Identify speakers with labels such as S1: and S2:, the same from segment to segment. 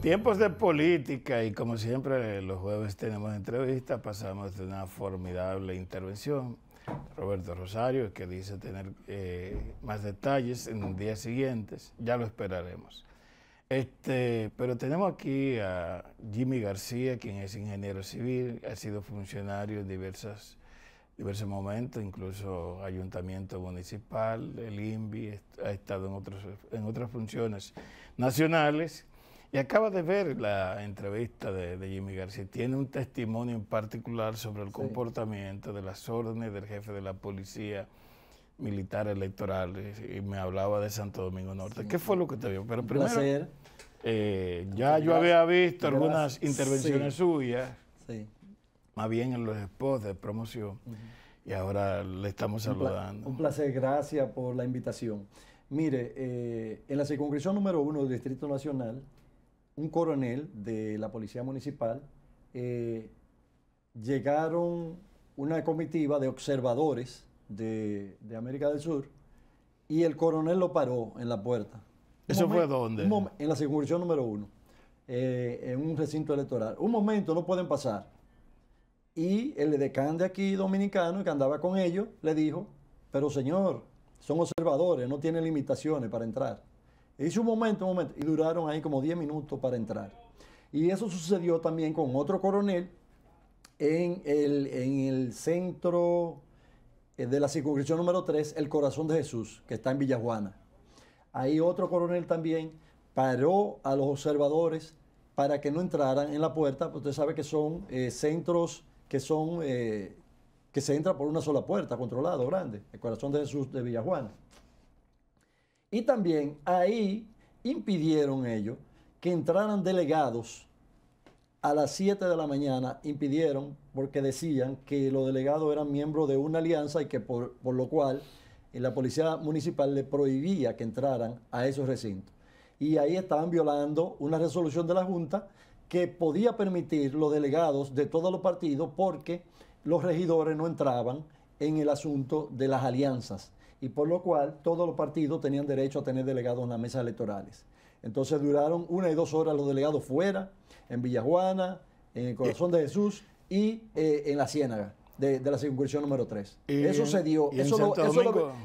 S1: Tiempos de política y como siempre los jueves tenemos entrevistas, pasamos de una formidable intervención. Roberto Rosario, que dice tener eh, más detalles en días siguientes, ya lo esperaremos. Este, pero tenemos aquí a Jimmy García, quien es ingeniero civil, ha sido funcionario en diversas, diversos momentos, incluso ayuntamiento municipal, el INVI, ha estado en, otros, en otras funciones nacionales y acaba de ver la entrevista de, Jimmy García. Tiene un testimonio en particular sobre el comportamiento de las órdenes del jefe de la policía militar electoral y me hablaba de Santo Domingo Norte. ¿Qué fue lo que te vio? Pero primero, eh, ya yo había visto algunas intervenciones intervenciones sí. suyas, más bien en los spots de promoción. y ahora le estamos saludando.
S2: Un placer, gracias por la invitación. Mire, eh, en la circunscripción número uno del Distrito Nacional, un coronel de la Policía Municipal, eh, llegaron una comitiva de observadores de, América del Sur y el coronel lo paró en la puerta.
S1: ¿Eso fue dónde?
S2: En la circunscripción número uno, eh, en un recinto electoral. Un momento, no pueden pasar. Y el decán de aquí, dominicano, que andaba con ellos, le dijo, pero señor, son observadores, no tienen limitaciones para entrar. Y un momento, un momento. Y duraron ahí como 10 minutos para entrar. Y eso sucedió también con otro coronel en el, centro eh, de la circunscripción número 3, el corazón de Jesús, que está en Villajuana. Ahí otro coronel también paró a los observadores para que no entraran en la puerta. Usted sabe que son eh, centros que son eh, que se entra por una sola puerta, controlado, grande, el corazón de Jesús de Villajuana. Y también ahí impidieron ellos que entraran delegados a las 7 de la mañana, impidieron porque decían que los delegados eran miembros de una alianza y que por, lo cual eh, la policía municipal le prohibía que entraran a esos recintos. Y ahí estaban violando una resolución de la Junta que podía permitir los delegados de todos los partidos porque los regidores no entraban en el asunto de las alianzas y por lo cual todos los partidos tenían derecho a tener delegados en las mesas electorales. Entonces duraron una y dos horas los delegados fuera, en Villajuana, en el Corazón de eh, Jesús y eh, en la Ciénaga. De, la circunscripción número 3. eso se dio, eso lo,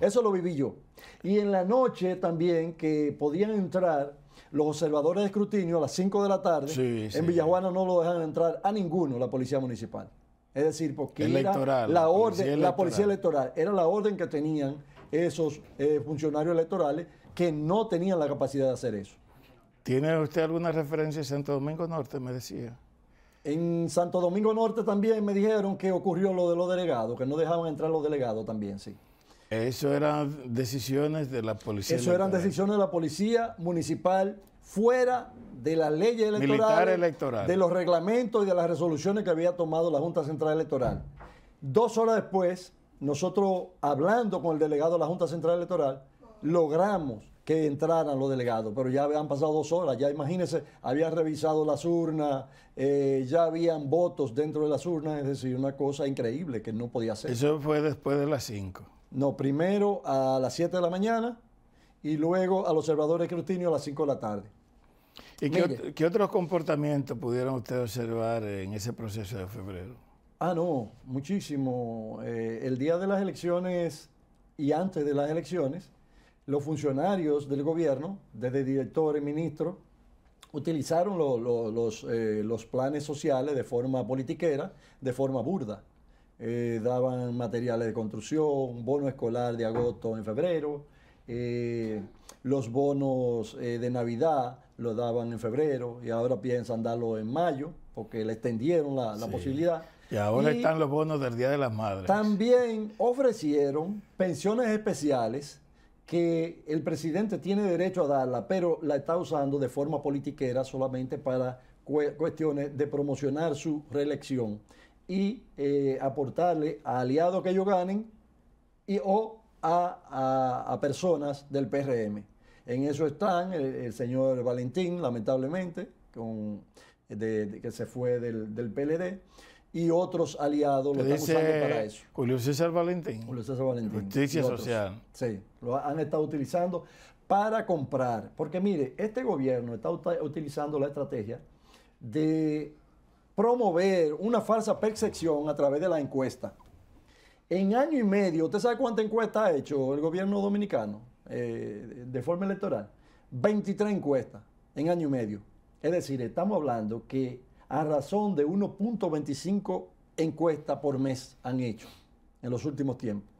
S2: eso, viví yo. Y en la noche también que podían entrar los observadores de escrutinio a las 5 de la tarde, en Villajuana no lo dejan entrar a ninguno la policía municipal. Es decir, porque era la orden, la policía electoral, era la orden que tenían esos eh, funcionarios electorales que no tenían la capacidad de hacer eso. ¿Tiene usted alguna referencia en Santo Domingo Norte, me decía? En Santo Domingo Norte también me dijeron que ocurrió lo de los delegados, que no dejaban entrar los delegados también, sí. Eso eran decisiones de la policía. Eso eran decisiones de la policía municipal fuera de la ley electoral. de los reglamentos y de las resoluciones que había tomado la Junta Central Electoral. Dos horas después, nosotros hablando con el delegado de la Junta Central Electoral, logramos que entraran los delegados, pero ya habían pasado dos horas, ya imagínense, habían revisado las urnas, eh, ya habían votos dentro de las urnas, es decir, una cosa increíble que no podía ser. Eso fue después de las 5. No, primero a las 7 de la mañana y luego al observador de escrutinio a las 5 de la tarde. ¿Y qué, qué otros comportamientos
S1: pudieron ustedes observar en ese proceso de febrero?
S2: Ah, no, muchísimo. Eh, el día de las elecciones y antes de las elecciones, los funcionarios del gobierno, desde directores, ministros, utilizaron los, eh, los, planes sociales de forma politiquera, de forma burda. Eh, daban materiales de construcción, bono escolar de agosto en febrero, los bonos de Navidad los daban en febrero y ahora piensan darlo en mayo porque le extendieron la, posibilidad. Y ahora están los bonos del Día de las Madres. También ofrecieron pensiones especiales que el presidente tiene derecho a darla, pero la está usando de forma politiquera solamente para cuestiones de promocionar su reelección y eh, aportarle a aliados que ellos ganen y o a, personas del PRM. En eso están el, señor Valentín, lamentablemente, con, que se fue del PLD y otros aliados lo están usando para eso. Julio César Valentín. Julio César Valentín. Justicia Social. Sí, lo han estado utilizando para comprar. Porque mire, este gobierno está utilizando la estrategia de promover una falsa percepción a través de la encuesta. En año y medio, ¿usted sabe cuánta encuesta ha hecho el gobierno dominicano eh, de forma electoral? 23 encuestas en año y medio. Es decir, estamos hablando que a razón de 1.25 encuestas por mes han hecho en los últimos tiempos,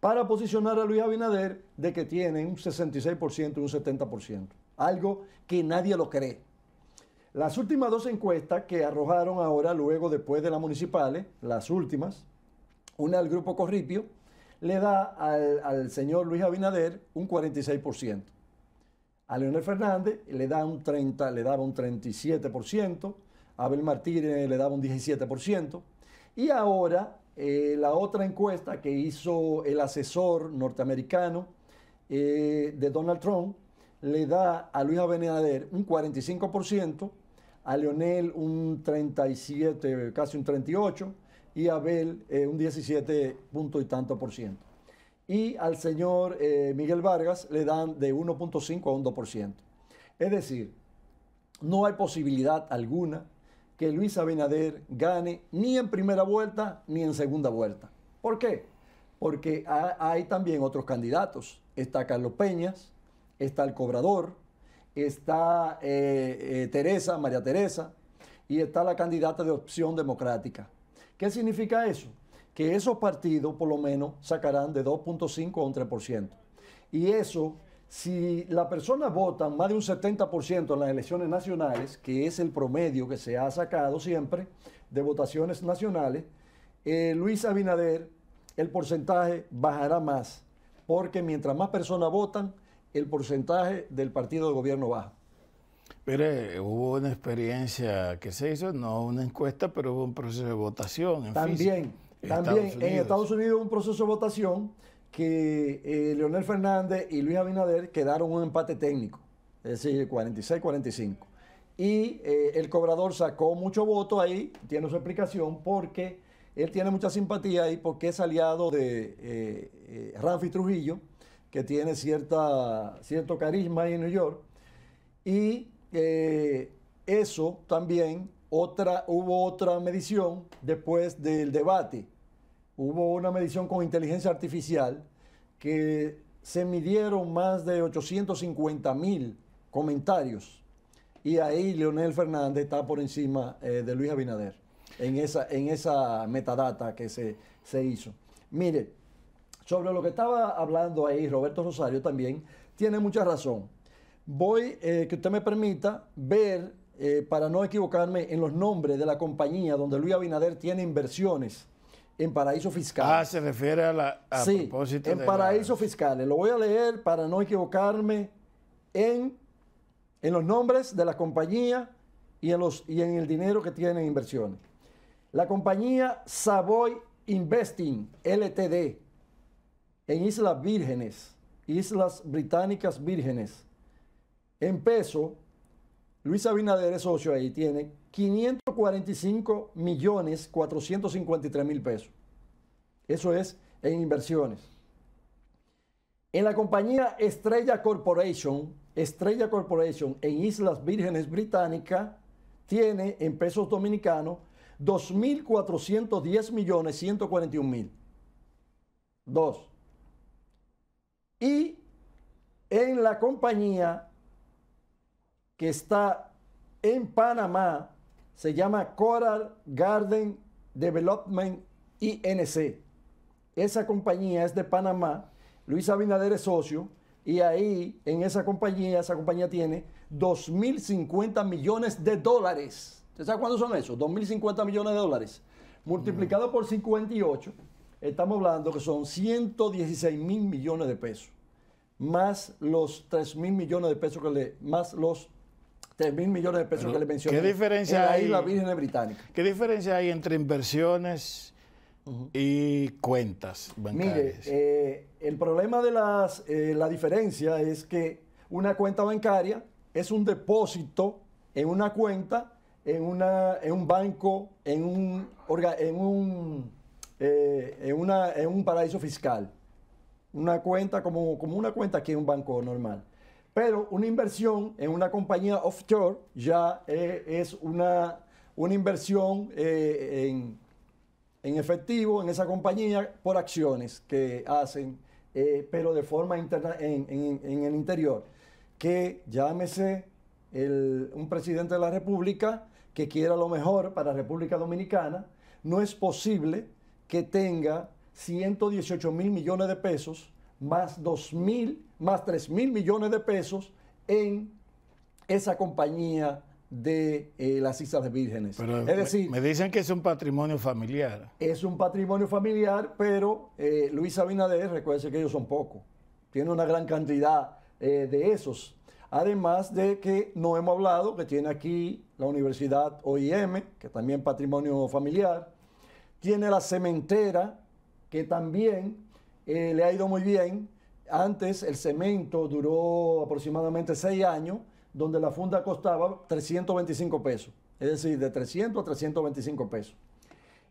S2: para posicionar a Luis Abinader de que tiene un 66% y un 70%, algo que nadie lo cree. Las últimas dos encuestas que arrojaron ahora, luego después de las municipales, las últimas, una al grupo Corripio, le da al, señor Luis Abinader un 46%. A Leonel Fernández le, da un 30, le daba un 37%, Abel Martínez le daba un 17%. Y ahora eh, la otra encuesta que hizo el asesor norteamericano eh, de Donald Trump le da a Luis Abinader un 45%, a Leonel un 37, casi un 38%, y a Abel eh, un 17 punto y tanto por ciento. Y al señor Miguel Vargas le dan de 1.5 a un 2%. Es decir, no hay posibilidad alguna que Luis Abinader gane ni en primera vuelta ni en segunda vuelta. ¿Por qué? Porque hay también otros candidatos. Está Carlos Peñas, está el Cobrador, está eh, eh, Teresa, María Teresa, y está la candidata de opción democrática. ¿Qué significa eso? Que esos partidos por lo menos sacarán de 2.5 a un 3%. Y eso si la persona vota más de un 70% en las elecciones nacionales, que es el promedio que se ha sacado siempre de votaciones nacionales, eh, Luis Abinader, el porcentaje bajará más, porque mientras más personas votan, el porcentaje del partido de gobierno baja.
S1: Pero hubo una experiencia que se hizo, no una encuesta, pero hubo un proceso de votación. también, también en Estados
S2: Unidos un proceso de votación que eh, Leonel Fernández y Luis Abinader quedaron un empate técnico, es decir, 46-45. Y eh, el cobrador sacó mucho voto ahí, tiene su explicación, porque él tiene mucha simpatía ahí, porque es aliado de eh, Rafi Trujillo, que tiene cierta, cierto carisma ahí en New York. Y eso también, otra, hubo otra medición después del debate hubo una medición con inteligencia artificial que se midieron más de 850 mil comentarios y ahí Leonel Fernández está por encima eh, de Luis Abinader en esa, en esa metadata que se, hizo. Mire, sobre lo que estaba hablando ahí Roberto Rosario también, tiene mucha razón. Voy, eh, que usted me permita ver, eh, para no equivocarme, en los nombres de la compañía donde Luis Abinader tiene inversiones en Paraíso Fiscal. Ah, se refiere a la a sí, en Paraíso Fiscal. Lo voy a leer para no equivocarme en, los nombres de la compañía y en, los, y en el dinero que tienen inversiones. La compañía Savoy Investing LTD en Islas Vírgenes, Islas Británicas Vírgenes, en peso Luis Abinader es socio ahí, tiene 545 millones mil pesos. Eso es en inversiones. En la compañía Estrella Corporation, Estrella Corporation en Islas Vírgenes Británicas, tiene en pesos dominicanos 2.410 millones 141 mil. Dos. Y en la compañía que está en Panamá, se llama Coral Garden Development INC. Esa compañía es de Panamá, Luis Abinader es socio, y ahí en esa compañía, esa compañía tiene 2.050 millones de dólares. ¿Usted sabe cuántos son esos? 2.050 millones de dólares. Multiplicado por 58, estamos hablando que son 116 mil millones de pesos. Más los 3 mil millones de pesos que le, más los 3 mil millones de pesos que le mencioné. ¿Qué diferencia la
S1: Virgen Británica. ¿Qué diferencia hay entre inversiones y cuentas bancarias? Mire,
S2: eh, el problema de eh, la diferencia es que una cuenta bancaria es un depósito en una cuenta, en, en un banco, en un, en un, eh, en un paraíso fiscal. Una cuenta como, como una cuenta aquí en un banco normal. Pero una inversión en una compañía offshore ya eh, es una, una inversión eh, en, efectivo en esa compañía por acciones que hacen, eh, pero de forma en, el interior. Que llámese un presidente de la República que quiera lo mejor para República Dominicana, no es posible que tenga 118 mil millones de pesos más dos mil, más tres mil millones de pesos en esa compañía de eh, las Islas Vírgenes. es decir, me, dicen que es un patrimonio familiar. Es un patrimonio familiar, pero eh, Luis Abinader, recuerden que ellos son pocos, tiene una gran cantidad eh, de esos. Además de que no hemos hablado que tiene aquí la Universidad OIM, que también patrimonio familiar, tiene la cementera, que también eh, le ha ido muy bien. Antes el cemento duró aproximadamente seis años, donde la funda costaba 325 pesos, es decir, de 300 a 325 pesos.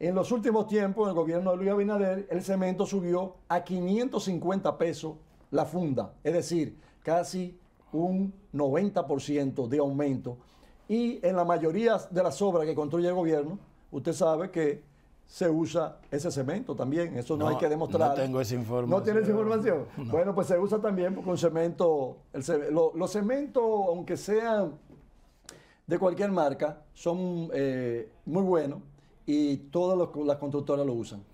S2: En los últimos tiempos, en el gobierno de Luis Abinader, el cemento subió a 550 pesos la funda, es decir, casi un 90% de aumento. Y en la mayoría de las obras que construye el gobierno, usted sabe que se usa ese cemento también. Eso no, hay que demostrar. No tengo esa información. ¿No tienes información? Bueno, pues se usa también con un cemento. El los cementos, aunque sean de cualquier marca, son eh, muy buenos y todas las constructoras lo usan.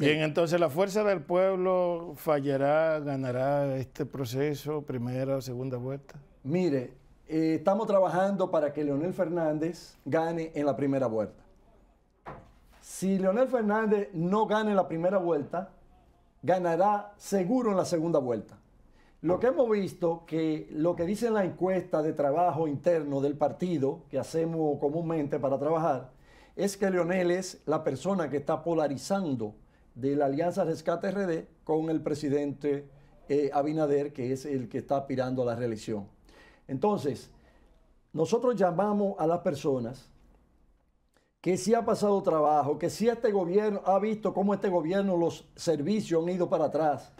S2: Bien, entonces la
S1: fuerza del pueblo fallará, ganará este proceso, primera o segunda
S2: vuelta. Mire, eh, estamos trabajando para que Leonel Fernández gane en la primera vuelta si Leonel Fernández no gana en la primera vuelta, ganará seguro en la segunda vuelta. Lo que hemos visto que lo que dice la encuesta de trabajo interno del partido, que hacemos comúnmente para trabajar, es que Leonel es la persona que está polarizando de la Alianza Rescate RD con el presidente eh, Abinader, que es el que está aspirando a la reelección. Entonces, nosotros llamamos a las personas que si ha pasado trabajo, que si este gobierno ha visto cómo este gobierno los servicios han ido para atrás.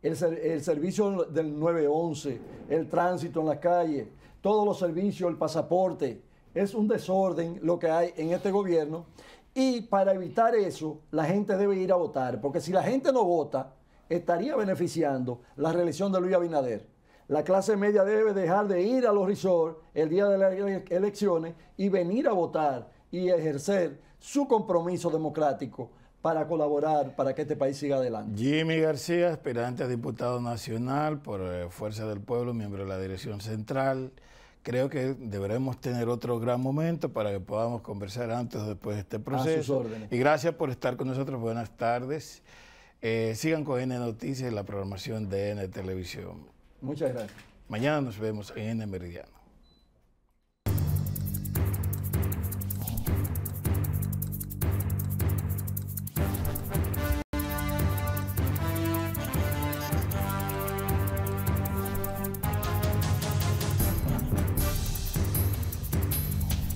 S2: El, servicio del 911, el tránsito en las calles, todos los servicios, el pasaporte. Es un desorden lo que hay en este gobierno. Y para evitar eso, la gente debe ir a votar, porque si la gente no vota, estaría beneficiando la reelección de Luis Abinader. La clase media debe dejar de ir a los resorts el día de las elecciones y venir a votar y ejercer su compromiso democrático para colaborar para que este país siga adelante.
S1: Jimmy García, aspirante a diputado nacional por eh, Fuerza del Pueblo, miembro de la Dirección Central. Creo que deberemos tener otro gran momento para que podamos conversar antes después de este proceso. A sus órdenes. Y gracias por estar con nosotros. Buenas tardes. Eh, sigan con N Noticias y la programación de N Televisión. Muchas gracias. Mañana nos vemos en N Meridiano.